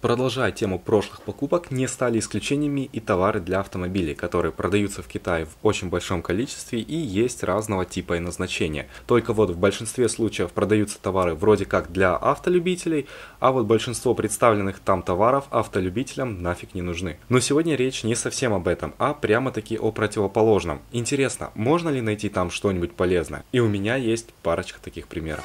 Продолжая тему прошлых покупок, не стали исключениями и товары для автомобилей, которые продаются в Китае в очень большом количестве и есть разного типа и назначения. Только вот в большинстве случаев продаются товары вроде как для автолюбителей, а вот большинство представленных там товаров автолюбителям нафиг не нужны. Но сегодня речь не совсем об этом, а прямо-таки о противоположном. Интересно, можно ли найти там что-нибудь полезное? И у меня есть парочка таких примеров.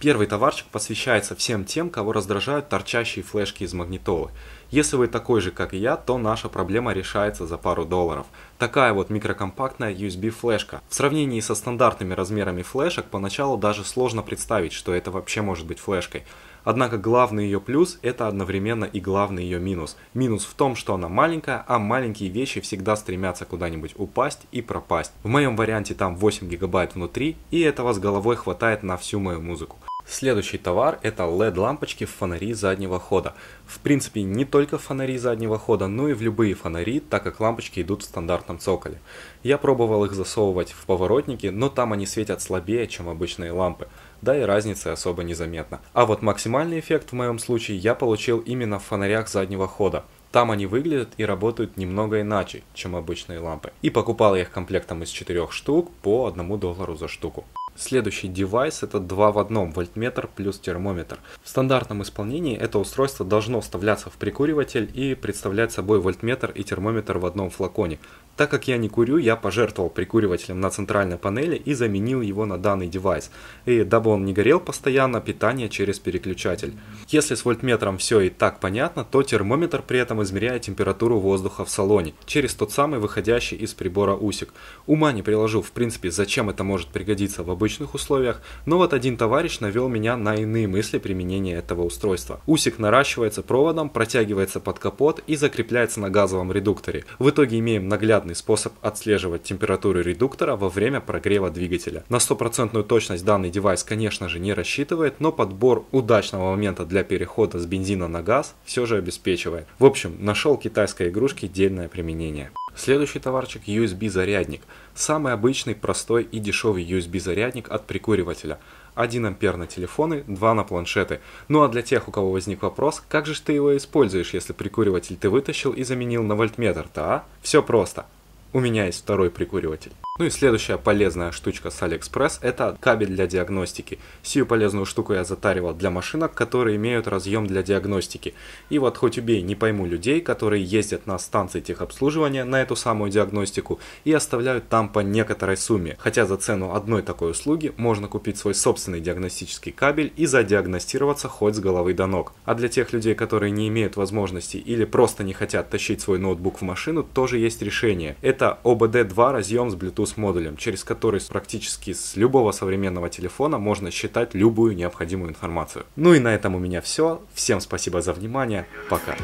Первый товарчик посвящается всем тем, кого раздражают торчащие флешки из магнитолы. Если вы такой же, как и я, то наша проблема решается за пару долларов. Такая вот микрокомпактная USB-флешка. В сравнении со стандартными размерами флешек, поначалу даже сложно представить, что это вообще может быть флешкой. Однако главный ее плюс – это одновременно и главный ее минус. Минус в том, что она маленькая, а маленькие вещи всегда стремятся куда-нибудь упасть и пропасть. В моем варианте там 8 гигабайт внутри, и этого с головой хватает на всю мою музыку. Следующий товар это LED-лампочки в фонари заднего хода. В принципе не только в фонари заднего хода, но и в любые фонари, так как лампочки идут в стандартном цоколе. Я пробовал их засовывать в поворотники, но там они светят слабее, чем обычные лампы. Да и разницы особо незаметно. А вот максимальный эффект в моем случае я получил именно в фонарях заднего хода. Там они выглядят и работают немного иначе, чем обычные лампы. И покупал я их комплектом из 4 штук по 1 доллару за штуку. Следующий девайс это 2 в одном вольтметр плюс термометр. В стандартном исполнении это устройство должно вставляться в прикуриватель и представлять собой вольтметр и термометр в одном флаконе. Так как я не курю, я пожертвовал прикуривателем на центральной панели и заменил его на данный девайс. И дабы он не горел постоянно, питание через переключатель. Если с вольтметром все и так понятно, то термометр при этом измеряет температуру воздуха в салоне через тот самый выходящий из прибора усик. Ума не приложу, в принципе, зачем это может пригодиться в обычном обычных условиях, но вот один товарищ навел меня на иные мысли применения этого устройства. Усик наращивается проводом, протягивается под капот и закрепляется на газовом редукторе. В итоге имеем наглядный способ отслеживать температуру редуктора во время прогрева двигателя. На стопроцентную точность данный девайс, конечно же, не рассчитывает, но подбор удачного момента для перехода с бензина на газ все же обеспечивает. В общем, нашел китайской игрушки дельное применение. Следующий товарчик USB зарядник. Самый обычный, простой и дешевый USB зарядник от прикуривателя. 1 ампер на телефоны, 2 на планшеты. Ну а для тех, у кого возник вопрос, как же ты его используешь, если прикуриватель ты вытащил и заменил на вольтметр-то, а? Все просто. У меня есть второй прикуриватель. Ну и следующая полезная штучка с Алиэкспресс это кабель для диагностики. Сию полезную штуку я затаривал для машинок, которые имеют разъем для диагностики. И вот хоть убей, не пойму людей, которые ездят на станции техобслуживания на эту самую диагностику и оставляют там по некоторой сумме. Хотя за цену одной такой услуги можно купить свой собственный диагностический кабель и задиагностироваться хоть с головы до ног. А для тех людей, которые не имеют возможности или просто не хотят тащить свой ноутбук в машину, тоже есть решение. Это OBD2 разъем с Bluetooth с модулем, через который практически с любого современного телефона можно считать любую необходимую информацию. Ну и на этом у меня все. Всем спасибо за внимание. Пока.